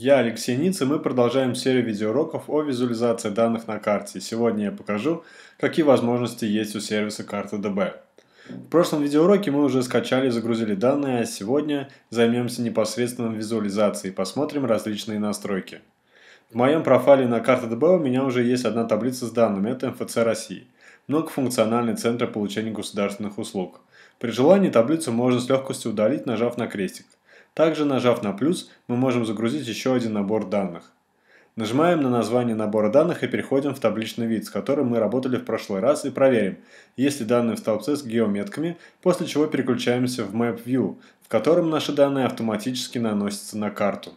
Я Алексей Ниц, и мы продолжаем серию видеоуроков о визуализации данных на карте. Сегодня я покажу, какие возможности есть у сервиса карты ДБ. В прошлом видеоуроке мы уже скачали и загрузили данные, а сегодня займемся непосредственно визуализацией и посмотрим различные настройки. В моем профайле на карте ДБ у меня уже есть одна таблица с данными, это МФЦ России, многофункциональный центр получения государственных услуг. При желании таблицу можно с легкостью удалить, нажав на крестик. Также нажав на плюс, мы можем загрузить еще один набор данных. Нажимаем на название набора данных и переходим в табличный вид, с которым мы работали в прошлый раз и проверим, есть ли данные в столбце с геометками, после чего переключаемся в Map View, в котором наши данные автоматически наносятся на карту.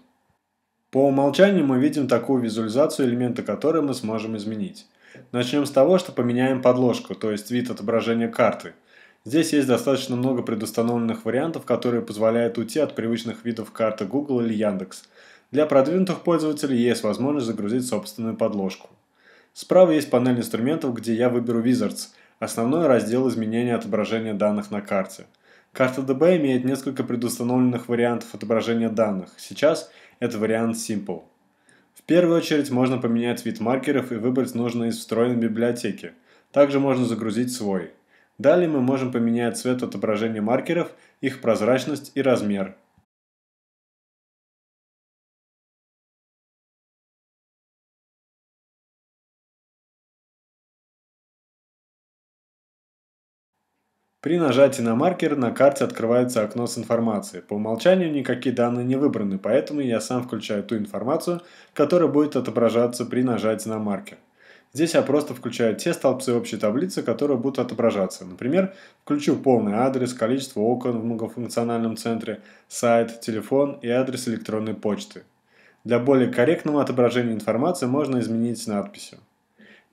По умолчанию мы видим такую визуализацию элемента, который мы сможем изменить. Начнем с того, что поменяем подложку, то есть вид отображения карты – Здесь есть достаточно много предустановленных вариантов, которые позволяют уйти от привычных видов карты Google или Яндекс. Для продвинутых пользователей есть возможность загрузить собственную подложку. Справа есть панель инструментов, где я выберу Wizards, основной раздел изменения отображения данных на карте. Карта DB имеет несколько предустановленных вариантов отображения данных. Сейчас это вариант Simple. В первую очередь можно поменять вид маркеров и выбрать нужные из встроенной библиотеки. Также можно загрузить свой – Далее мы можем поменять цвет отображения маркеров, их прозрачность и размер. При нажатии на маркер на карте открывается окно с информацией. По умолчанию никакие данные не выбраны, поэтому я сам включаю ту информацию, которая будет отображаться при нажатии на маркер. Здесь я просто включаю те столбцы общей таблицы, которые будут отображаться. Например, включу полный адрес, количество окон в многофункциональном центре, сайт, телефон и адрес электронной почты. Для более корректного отображения информации можно изменить надписью.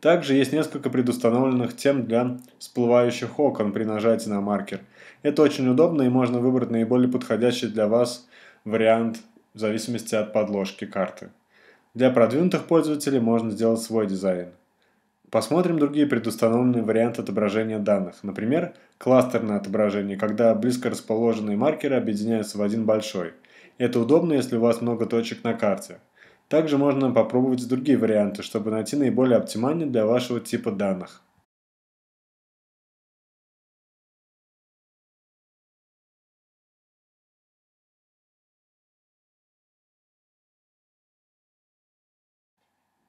Также есть несколько предустановленных тем для всплывающих окон при нажатии на маркер. Это очень удобно и можно выбрать наиболее подходящий для вас вариант в зависимости от подложки карты. Для продвинутых пользователей можно сделать свой дизайн. Посмотрим другие предустановленные варианты отображения данных. Например, кластерное отображение, когда близко расположенные маркеры объединяются в один большой. Это удобно, если у вас много точек на карте. Также можно попробовать другие варианты, чтобы найти наиболее оптимальный для вашего типа данных.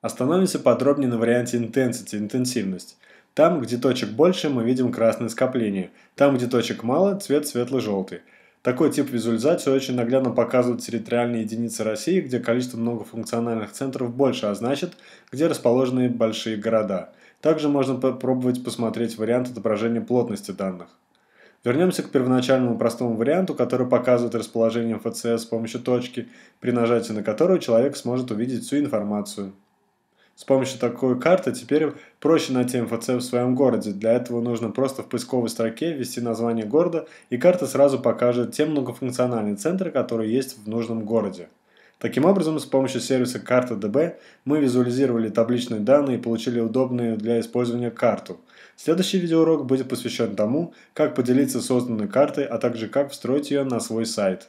Остановимся подробнее на варианте intensity, интенсивность. Там, где точек больше, мы видим красное скопление. Там, где точек мало, цвет светло-желтый. Такой тип визуализации очень наглядно показывают территориальные единицы России, где количество многофункциональных центров больше, а значит, где расположены большие города. Также можно попробовать посмотреть вариант отображения плотности данных. Вернемся к первоначальному простому варианту, который показывает расположение ФЦС с помощью точки, при нажатии на которую человек сможет увидеть всю информацию. С помощью такой карты теперь проще найти МФЦ в своем городе. Для этого нужно просто в поисковой строке ввести название города, и карта сразу покажет те многофункциональные центры, которые есть в нужном городе. Таким образом, с помощью сервиса «Карта ДБ» мы визуализировали табличные данные и получили удобную для использования карту. Следующий видеоурок будет посвящен тому, как поделиться созданной картой, а также как встроить ее на свой сайт.